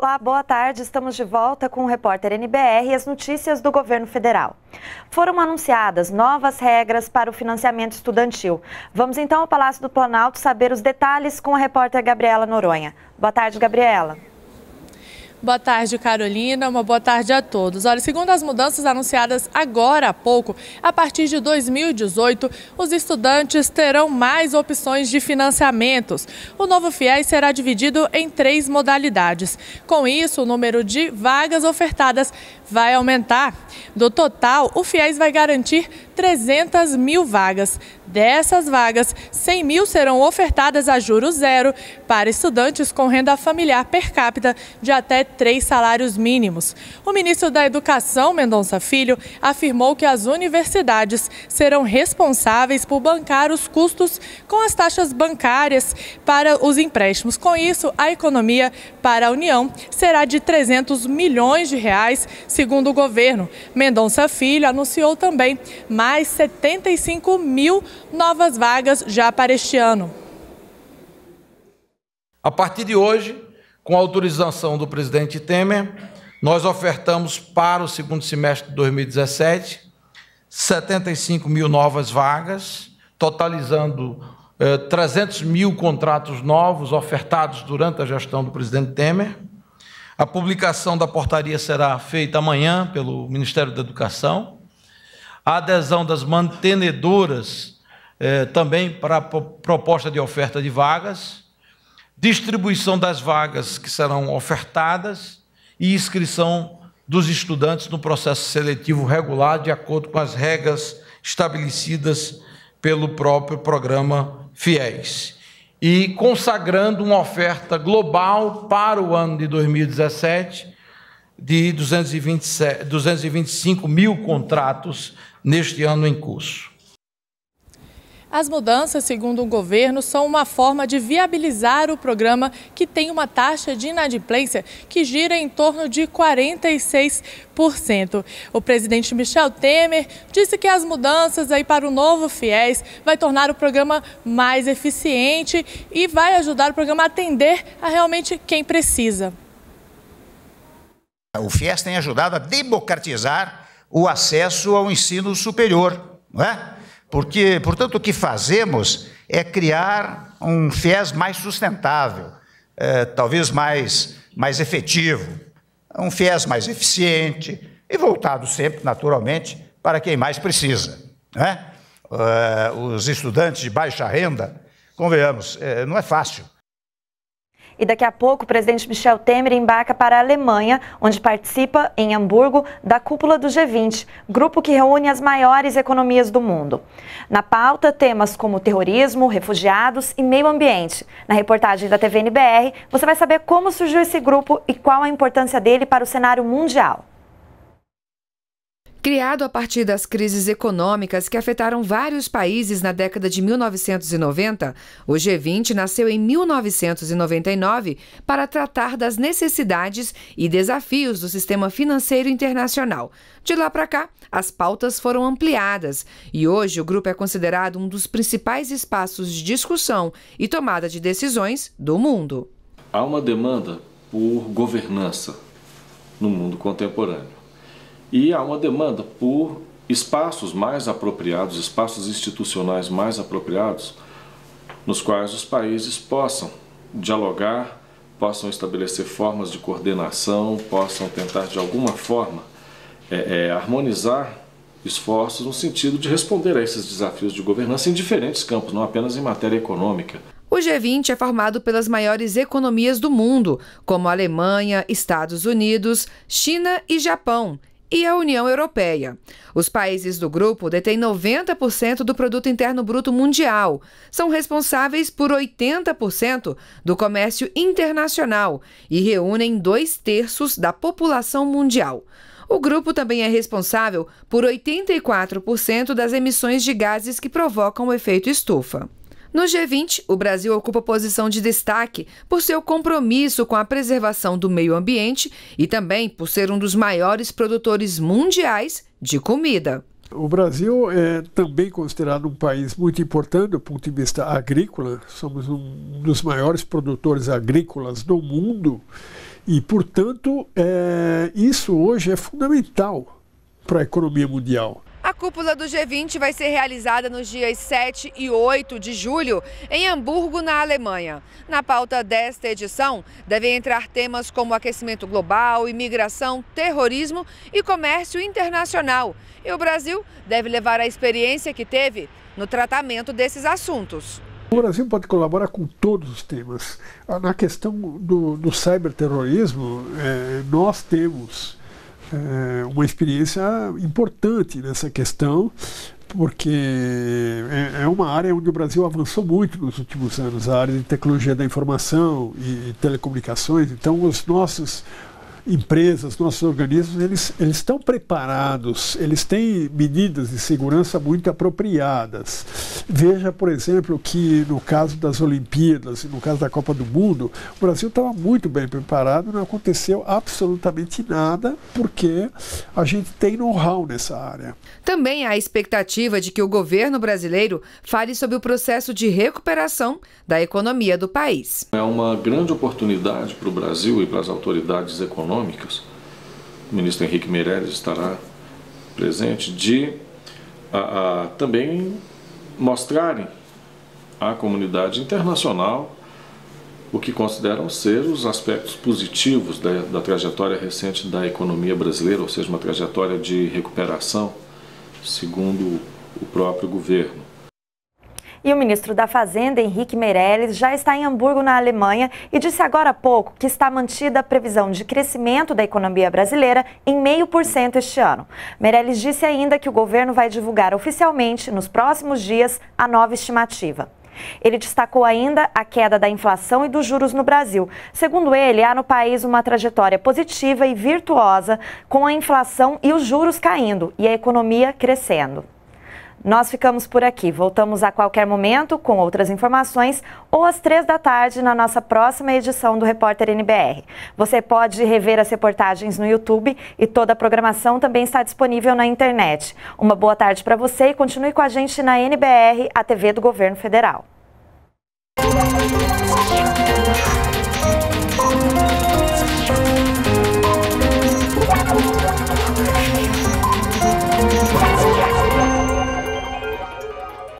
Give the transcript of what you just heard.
Olá, boa tarde. Estamos de volta com o repórter NBR e as notícias do governo federal. Foram anunciadas novas regras para o financiamento estudantil. Vamos então ao Palácio do Planalto saber os detalhes com a repórter Gabriela Noronha. Boa tarde, Gabriela. Boa tarde, Carolina. Uma boa tarde a todos. Olha, segundo as mudanças anunciadas agora há pouco, a partir de 2018, os estudantes terão mais opções de financiamentos. O novo FIES será dividido em três modalidades. Com isso, o número de vagas ofertadas vai aumentar. Do total, o FIES vai garantir 300 mil vagas. Dessas vagas, 100 mil serão ofertadas a juros zero para estudantes com renda familiar per capita de até três salários mínimos. O ministro da Educação, Mendonça Filho, afirmou que as universidades serão responsáveis por bancar os custos com as taxas bancárias para os empréstimos. Com isso, a economia para a União será de 300 milhões de reais, segundo o governo. Mendonça Filho anunciou também mais mais 75 mil novas vagas já para este ano. A partir de hoje, com autorização do presidente Temer, nós ofertamos para o segundo semestre de 2017 75 mil novas vagas, totalizando eh, 300 mil contratos novos ofertados durante a gestão do presidente Temer. A publicação da portaria será feita amanhã pelo Ministério da Educação a adesão das mantenedoras eh, também para a proposta de oferta de vagas, distribuição das vagas que serão ofertadas e inscrição dos estudantes no processo seletivo regular, de acordo com as regras estabelecidas pelo próprio programa FIES. E consagrando uma oferta global para o ano de 2017 de 227, 225 mil contratos neste ano em curso. As mudanças, segundo o governo, são uma forma de viabilizar o programa que tem uma taxa de inadimplência que gira em torno de 46%. O presidente Michel Temer disse que as mudanças aí para o novo FIES vai tornar o programa mais eficiente e vai ajudar o programa a atender a realmente quem precisa. O FIES tem ajudado a democratizar o acesso ao ensino superior, não é? Porque, portanto, o que fazemos é criar um FIES mais sustentável, é, talvez mais, mais efetivo, um FIES mais eficiente e voltado sempre, naturalmente, para quem mais precisa. Né? os estudantes de baixa renda, convenhamos, é, não é fácil e daqui a pouco, o presidente Michel Temer embarca para a Alemanha, onde participa, em Hamburgo, da cúpula do G20, grupo que reúne as maiores economias do mundo. Na pauta, temas como terrorismo, refugiados e meio ambiente. Na reportagem da TVNBR, você vai saber como surgiu esse grupo e qual a importância dele para o cenário mundial. Criado a partir das crises econômicas que afetaram vários países na década de 1990, o G20 nasceu em 1999 para tratar das necessidades e desafios do sistema financeiro internacional. De lá para cá, as pautas foram ampliadas e hoje o grupo é considerado um dos principais espaços de discussão e tomada de decisões do mundo. Há uma demanda por governança no mundo contemporâneo. E há uma demanda por espaços mais apropriados, espaços institucionais mais apropriados, nos quais os países possam dialogar, possam estabelecer formas de coordenação, possam tentar de alguma forma é, é, harmonizar esforços no sentido de responder a esses desafios de governança em diferentes campos, não apenas em matéria econômica. O G20 é formado pelas maiores economias do mundo, como Alemanha, Estados Unidos, China e Japão, e a União Europeia. Os países do grupo detêm 90% do produto interno bruto mundial, são responsáveis por 80% do comércio internacional e reúnem dois terços da população mundial. O grupo também é responsável por 84% das emissões de gases que provocam o efeito estufa. No G20, o Brasil ocupa posição de destaque por seu compromisso com a preservação do meio ambiente e também por ser um dos maiores produtores mundiais de comida. O Brasil é também considerado um país muito importante do ponto de vista agrícola. Somos um dos maiores produtores agrícolas do mundo e, portanto, é, isso hoje é fundamental para a economia mundial cúpula do G20 vai ser realizada nos dias 7 e 8 de julho, em Hamburgo, na Alemanha. Na pauta desta edição, devem entrar temas como aquecimento global, imigração, terrorismo e comércio internacional. E o Brasil deve levar a experiência que teve no tratamento desses assuntos. O Brasil pode colaborar com todos os temas. Na questão do, do cyberterrorismo, é, nós temos é, uma experiência importante nessa questão, porque é, é, uma área onde o Brasil avançou muito nos últimos anos, a área de tecnologia da informação e, telecomunicações. Então, os nossos empresas, nossos organismos, eles, eles estão preparados, eles têm medidas de segurança muito apropriadas. Veja, por exemplo, que no caso das Olimpíadas, no caso da Copa do Mundo, o Brasil estava muito bem preparado, não aconteceu absolutamente nada, porque a gente tem know-how nessa área. Também há a expectativa de que o governo brasileiro fale sobre o processo de recuperação da economia do país. É uma grande oportunidade para o Brasil e para as autoridades econômicas, o ministro Henrique Meirelles estará presente, de a, a, também mostrarem à comunidade internacional o que consideram ser os aspectos positivos da, da, trajetória recente da economia brasileira, ou seja, uma trajetória de recuperação, segundo o próprio governo. E o ministro da Fazenda, Henrique Meirelles, já está em Hamburgo, na Alemanha, e disse agora há pouco que está mantida a previsão de crescimento da economia brasileira em 0,5% este ano. Meirelles disse ainda que o governo vai divulgar oficialmente, nos próximos dias, a nova estimativa. Ele destacou ainda a queda da inflação e dos juros no Brasil. Segundo ele, há no país uma trajetória positiva e virtuosa, com a inflação e os juros caindo e a economia crescendo. Nós ficamos por aqui. Voltamos a qualquer momento com outras informações ou às três da tarde na nossa próxima edição do Repórter NBR. Você pode rever as reportagens no YouTube e toda a programação também está disponível na internet. Uma boa tarde para você e continue com a gente na NBR, a TV do Governo Federal.